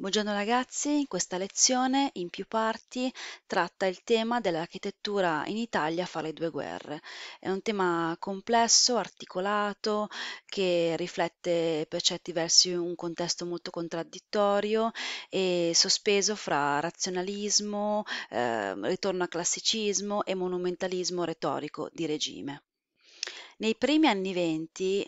Buongiorno ragazzi, questa lezione in più parti tratta il tema dell'architettura in Italia fra le due guerre. È un tema complesso, articolato, che riflette per certi versi un contesto molto contraddittorio e sospeso fra razionalismo, eh, ritorno a classicismo e monumentalismo retorico di regime. Nei primi anni venti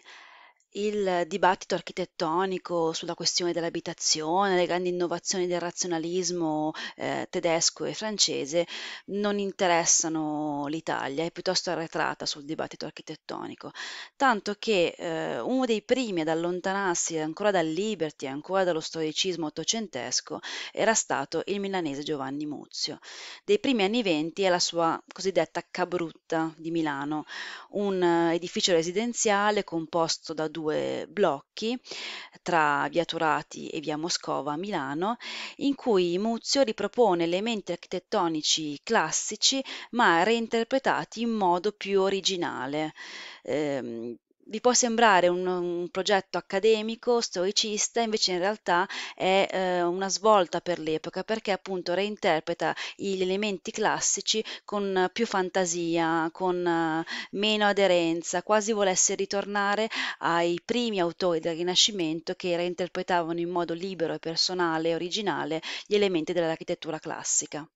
il dibattito architettonico sulla questione dell'abitazione, le grandi innovazioni del razionalismo, ehm, tedesco e francese non interessano l'Italia, è piuttosto arretrata sul dibattito architettonico. Tanto che, ehm, uno dei primi ad allontanarsi ancora dal liberty, ancora dallo storicismo ottocentesco, era stato il milanese Giovanni Muzio. Dei primi anni venti è la sua cosiddetta Cabrutta di Milano, un eh, edificio residenziale composto da due due blocchi tra via Turati e via Moscova a Milano, in cui Muzio ripropone elementi architettonici classici ma reinterpretati in modo più originale. Ehm, vi può sembrare un, un, progetto accademico, stoicista, invece in realtà è eh, una svolta per l'epoca perché appunto reinterpreta gli elementi classici con più fantasia, con uh, meno aderenza, quasi volesse ritornare ai primi autori del Rinascimento che reinterpretavano in modo libero e personale e originale gli elementi dell'architettura classica.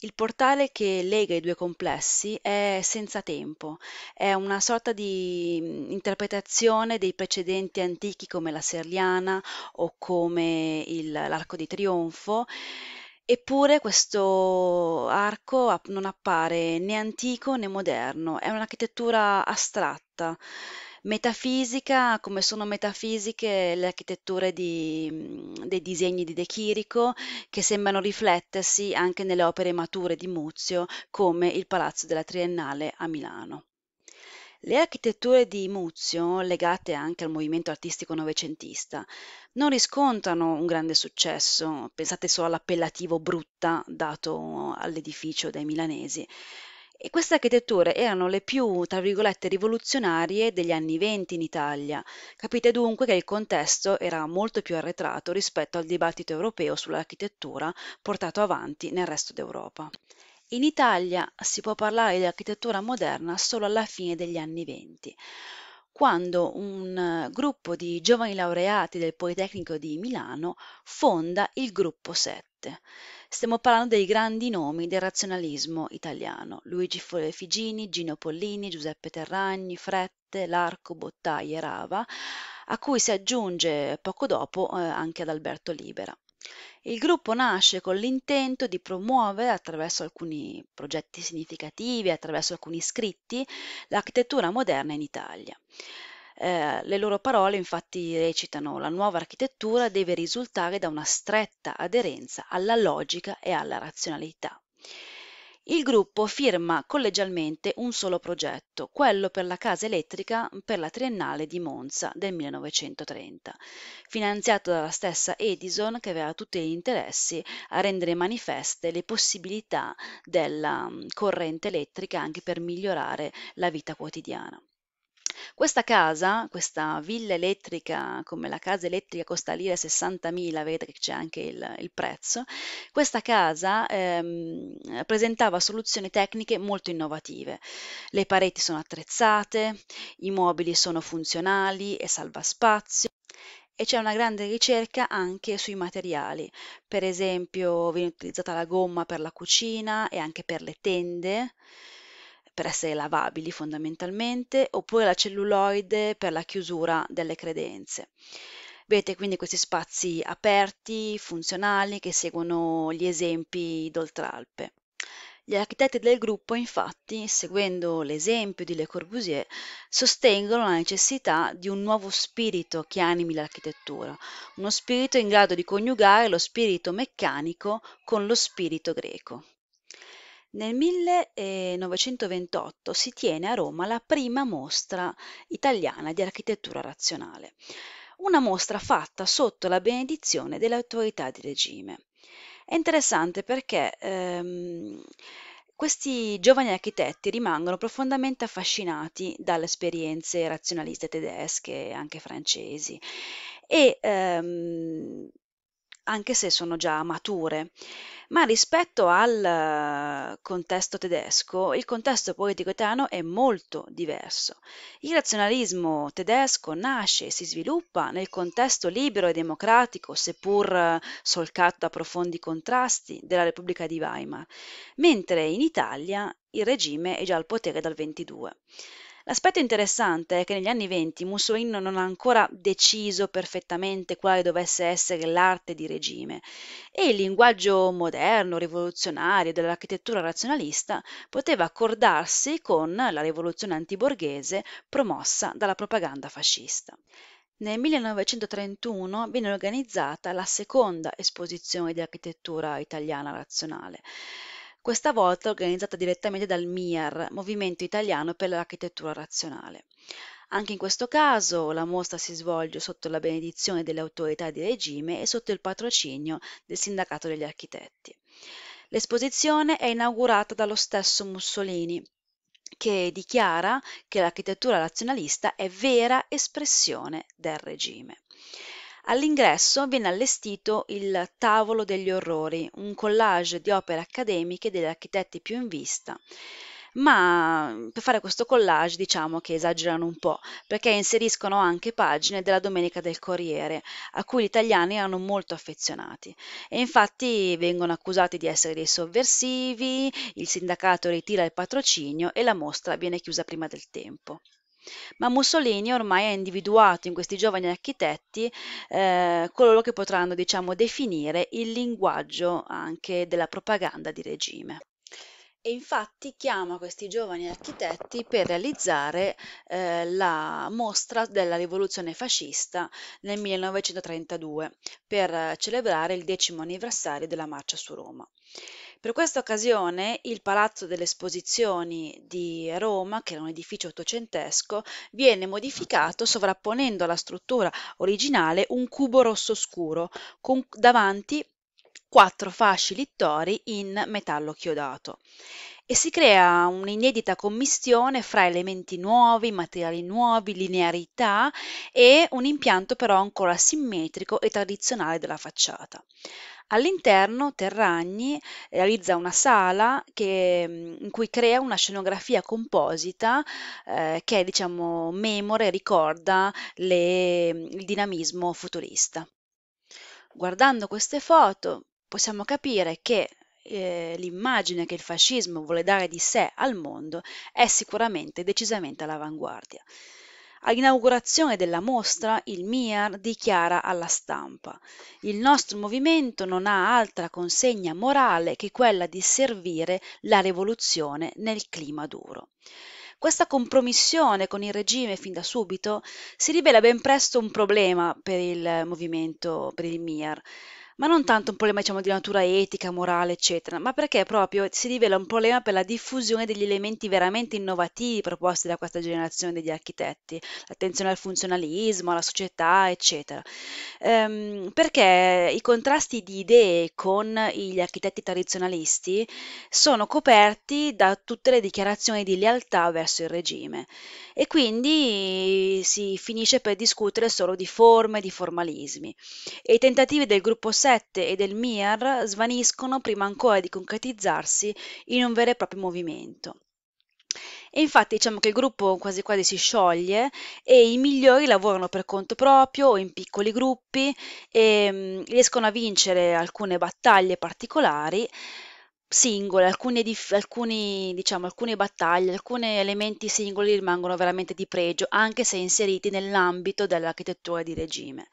Il portale che lega i due complessi è senza tempo, è una sorta di mhmm, interpretazione dei precedenti antichi come la Serliana o come il l'Arco di Trionfo Eppure questo arco non appare né antico né moderno, è un'architettura astratta, metafisica come sono metafisiche le architetture di, dei disegni di De Chirico, che sembrano riflettersi anche nelle opere mature di Muzio, come il Palazzo della Triennale a Milano. Le architetture di Muzio, legate anche al movimento artistico novecentista, non riscontrano un grande successo, pensate solo all'appellativo brutta dato all'edificio dai milanesi. E queste architetture erano le più, tra virgolette, rivoluzionarie degli anni venti in Italia. Capite dunque che il contesto era molto più arretrato rispetto al dibattito europeo sull'architettura portato avanti nel resto d'Europa. In Italia si può parlare di architettura moderna solo alla fine degli anni venti, quando un eh, gruppo di giovani laureati del Politecnico di Milano fonda il Gruppo 7. Stiamo parlando dei grandi nomi del razionalismo italiano: Luigi Figini, Gino Pollini, Giuseppe Terragni, Frette, Larco, Bottaia e Rava, a cui si aggiunge poco dopo eh, anche ad Alberto Libera. Il gruppo nasce con l'intento di promuovere, attraverso alcuni progetti significativi, attraverso alcuni scritti, l'architettura moderna in Italia. Eh, le loro parole infatti recitano la nuova architettura deve risultare da una stretta aderenza alla logica e alla razionalità. Il gruppo firma collegialmente un solo progetto, quello per la casa elettrica per la Triennale di Monza del 1930, finanziato dalla stessa Edison che aveva tutti gli interessi a rendere manifeste le possibilità della mm, corrente elettrica anche per migliorare la vita quotidiana. Questa casa, questa villa elettrica, come la casa elettrica costa lire 60.000, vedete che c'è anche il, il, prezzo, questa casa ehm, presentava soluzioni tecniche molto innovative. Le pareti sono attrezzate, i mobili sono funzionali e salva spazio e c'è una grande ricerca anche sui materiali. Per esempio, viene utilizzata la gomma per la cucina e anche per le tende per essere lavabili fondamentalmente, oppure la celluloide per la chiusura delle credenze. Vedete quindi questi spazi aperti, funzionali, che seguono gli esempi d'Oltralpe. Gli architetti del gruppo, infatti, seguendo l'esempio di Le Corbusier, sostengono la necessità di un nuovo spirito che animi l'architettura, uno spirito in grado di coniugare lo spirito meccanico con lo spirito greco. Nel 1928 si tiene a Roma la prima mostra italiana di architettura razionale, una mostra fatta sotto la benedizione delle autorità di regime. È interessante perché ehm, questi giovani architetti rimangono profondamente affascinati dalle esperienze razionaliste tedesche e anche francesi e ehm, anche se sono già mature. Ma rispetto al eh, contesto tedesco, il contesto politico italiano è molto diverso. Il razionalismo tedesco nasce e si sviluppa nel contesto libero e democratico, seppur eh, solcato da profondi contrasti, della Repubblica di Weimar, mentre in Italia il regime è già al potere dal 22. L'aspetto interessante è che negli anni venti Mussolini non ha ancora deciso perfettamente quale dovesse essere l'arte di regime e il linguaggio moderno, rivoluzionario dell'architettura razionalista poteva accordarsi con la rivoluzione antiborghese promossa dalla propaganda fascista. Nel 1931 viene organizzata la seconda esposizione di architettura italiana razionale questa volta organizzata direttamente dal MIAR, Movimento Italiano per l'Architettura Razionale. Anche in questo caso la mostra si svolge sotto la benedizione delle autorità di regime e sotto il patrocinio del Sindacato degli Architetti. L'esposizione è inaugurata dallo stesso Mussolini, che dichiara che l'architettura razionalista è vera espressione del regime. All'ingresso viene allestito il "Tavolo degli orrori", un collage di opere accademiche degli architetti più in vista. Ma per fare questo collage diciamo che esagerano un po', perché inseriscono anche pagine della Domenica del Corriere, a cui gli italiani erano molto affezionati. E infatti vengono accusati di essere dei sovversivi, il sindacato ritira il patrocinio e la mostra viene chiusa prima del tempo. Ma Mussolini ormai ha individuato in questi giovani architetti eh, coloro che potranno diciamo, definire il linguaggio anche della propaganda di regime e infatti chiama questi giovani architetti per realizzare eh, la mostra della rivoluzione fascista nel 1932 per eh, celebrare il decimo anniversario della marcia su Roma. Per questa occasione il Palazzo delle Esposizioni di Roma, che era un edificio ottocentesco, viene modificato sovrapponendo alla struttura originale un cubo rosso scuro con davanti quattro fasci littori in metallo chiodato e si crea un'inedita commistione fra elementi nuovi, materiali nuovi, linearità e un impianto però ancora simmetrico e tradizionale della facciata. All'interno Terragni eh, realizza una sala che, mm, in cui crea una scenografia composita eh, che diciamo memore, ricorda le, mm, il dinamismo futurista. Guardando queste foto possiamo capire che eh, l'immagine che il fascismo vuole dare di sé al mondo è sicuramente decisamente all'avanguardia. All'inaugurazione della mostra il MIAR dichiara alla stampa il nostro movimento non ha altra consegna morale che quella di servire la rivoluzione nel clima duro. Questa compromissione con il regime fin da subito si rivela ben presto un problema per il movimento, per il MIAR, ma non tanto un problema, diciamo, di natura etica, morale, eccetera, ma perché proprio si rivela un problema per la diffusione degli elementi veramente innovativi proposti da questa generazione degli architetti, l'attenzione al funzionalismo, alla società, eccetera. Ehm, perché i contrasti di idee con gli architetti tradizionalisti sono coperti da tutte le dichiarazioni di lealtà verso il regime e quindi si finisce per discutere solo di forme, di formalismi. E i tentativi del gruppo Sette e del Mir svaniscono prima ancora di concretizzarsi in un vero e proprio movimento. E infatti diciamo che il gruppo quasi quasi si scioglie e i migliori lavorano per conto proprio o in piccoli gruppi e mm, riescono a vincere alcune battaglie particolari singole, alcune, alcuni, diciamo, alcune battaglie, alcuni elementi singoli rimangono veramente di pregio anche se inseriti nell'ambito dell'architettura di regime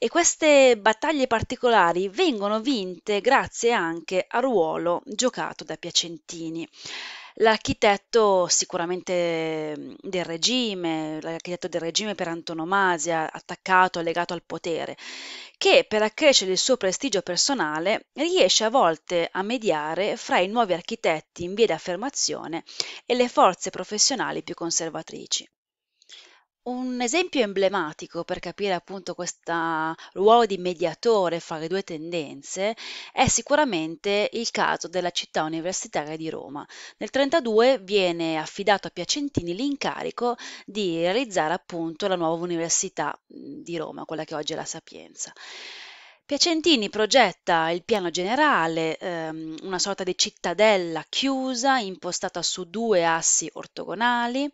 e queste battaglie particolari vengono vinte grazie anche al ruolo giocato da Piacentini. L'architetto sicuramente mm, del regime, l'architetto del regime per antonomasia, attaccato, legato al potere, che per accrescere il suo prestigio personale riesce a volte a mediare fra i nuovi architetti in via di affermazione e le forze professionali più conservatrici. Un esempio emblematico per capire appunto questo ruolo di mediatore fra le due tendenze è sicuramente il caso della città universitaria di Roma. Nel 1932 viene affidato a Piacentini l'incarico di realizzare appunto la nuova università di Roma, quella che oggi è la Sapienza. Piacentini progetta il piano generale, ehm, una sorta di cittadella chiusa, impostata su due assi ortogonali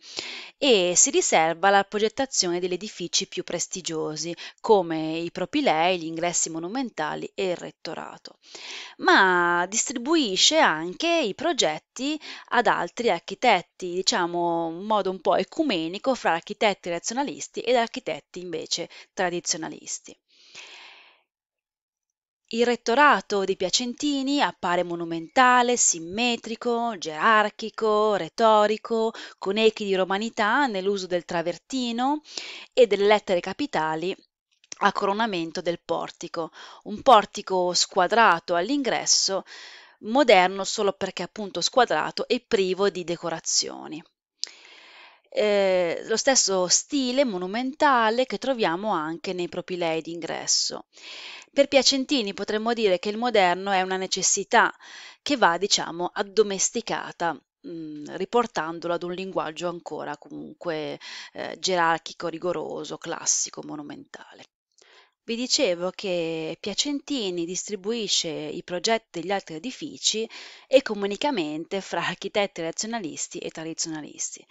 e si riserva la progettazione degli edifici più prestigiosi, come i propilei, gli ingressi monumentali e il rettorato. Ma distribuisce anche i progetti ad altri architetti, diciamo in modo un po' ecumenico fra architetti razionalisti ed architetti invece tradizionalisti. Il rettorato di Piacentini appare monumentale, simmetrico, gerarchico, retorico, con echi di romanità nell'uso del travertino e delle lettere capitali a coronamento del portico, un portico squadrato all'ingresso, moderno solo perché appunto squadrato e privo di decorazioni eh, lo stesso stile monumentale che troviamo anche nei propilei d'ingresso. Per Piacentini potremmo dire che il moderno è una necessità che va, diciamo, addomesticata mh, mm, riportandolo ad un linguaggio ancora comunque eh, gerarchico, rigoroso, classico, monumentale. Vi dicevo che Piacentini distribuisce i progetti degli altri edifici economicamente fra architetti razionalisti e tradizionalisti.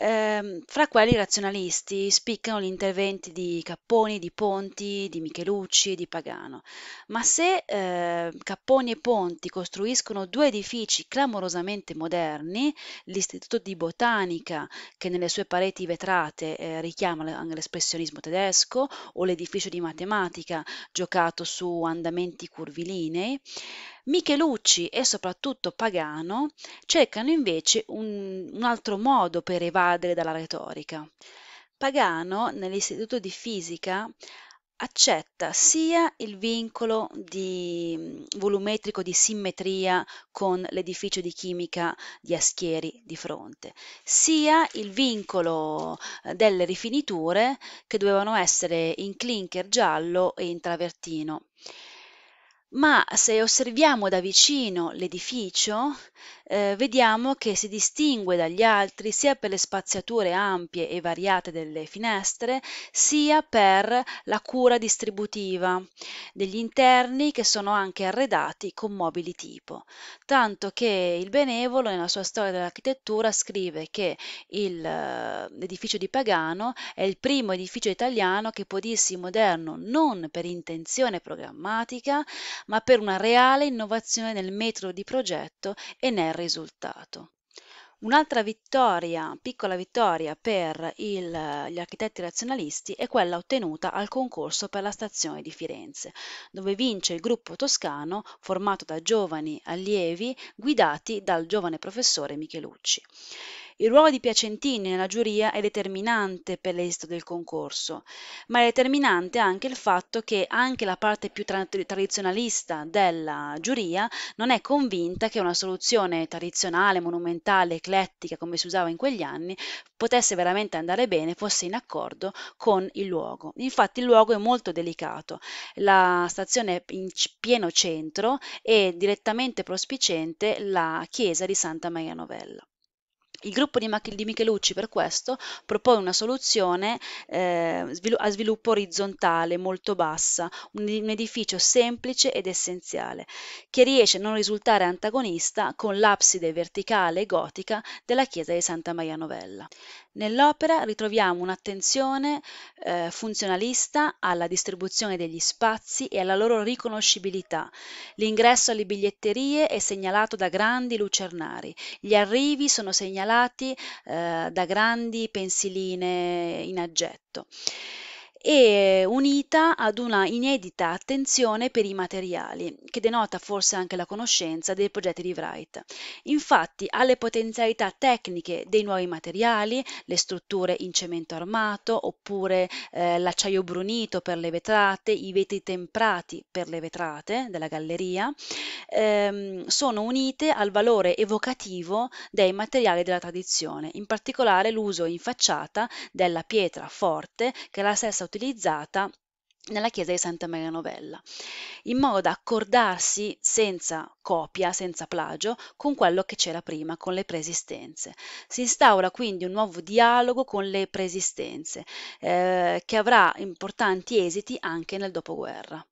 Ehm, fra quelli razionalisti spiccano gli interventi di Capponi, di Ponti, di Michelucci e di Pagano. Ma se eh, Capponi e Ponti costruiscono due edifici clamorosamente moderni, l'Istituto di Botanica, che nelle sue pareti vetrate eh, richiama l'espressionismo tedesco, o l'edificio di matematica, giocato su andamenti curvilinei, Michelucci e soprattutto Pagano cercano invece un, un altro modo per evadere padre dalla retorica. Pagano, nell'Istituto di Fisica, accetta sia il vincolo di, volumetrico di simmetria con l'edificio di chimica di Aschieri di fronte, sia il vincolo eh, delle rifiniture che dovevano essere in clinker giallo e in travertino. Ma se osserviamo da vicino l'edificio, eh, vediamo che si distingue dagli altri sia per le spaziature ampie e variate delle finestre, sia per la cura distributiva degli interni che sono anche arredati con mobili tipo. Tanto che il Benevolo, nella sua storia dell'architettura, scrive che il, eh, l'edificio di Pagano è il primo edificio italiano che può dirsi moderno non per intenzione programmatica, ma per una reale innovazione nel metodo di progetto e nel risultato. Un'altra vittoria, piccola vittoria per il, gli architetti razionalisti è quella ottenuta al concorso per la stazione di Firenze, dove vince il gruppo toscano formato da giovani allievi guidati dal giovane professore Michelucci. Il ruolo di Piacentini nella giuria è determinante per l'esito del concorso, ma è determinante anche il fatto che anche la parte più tra- tradizionalista della giuria non è convinta che una soluzione tradizionale, monumentale, eclettica come si usava in quegli anni potesse veramente andare bene, fosse in accordo con il luogo. Infatti il luogo è molto delicato. La stazione è in pieno centro e direttamente prospiciente la chiesa di Santa Maria Novella. Il gruppo di, Mach- di Michelucci per questo propone una soluzione eh, svilu- a sviluppo orizzontale molto bassa, un, un edificio semplice ed essenziale, che riesce a non risultare antagonista con l'abside verticale gotica della chiesa di Santa Maria Novella. Nell'opera ritroviamo un'attenzione eh, funzionalista alla distribuzione degli spazi e alla loro riconoscibilità. L'ingresso alle biglietterie è segnalato da grandi lucernari, gli arrivi sono segnalati eh, da grandi pensiline in aggetto e unita ad una inedita attenzione per i materiali, che denota forse anche la conoscenza dei progetti di Wright. Infatti, alle potenzialità tecniche dei nuovi materiali, le strutture in cemento armato oppure eh, l'acciaio brunito per le vetrate, i vetri temprati per le vetrate della galleria, ehm, sono unite al valore evocativo dei materiali della tradizione, in particolare l'uso in facciata della pietra forte che è la stessa utilizzata nella chiesa di Santa Maria Novella, in modo da accordarsi senza copia, senza plagio, con quello che c'era prima, con le preesistenze. Si instaura quindi un nuovo dialogo con le preesistenze, eh, che avrà importanti esiti anche nel dopoguerra.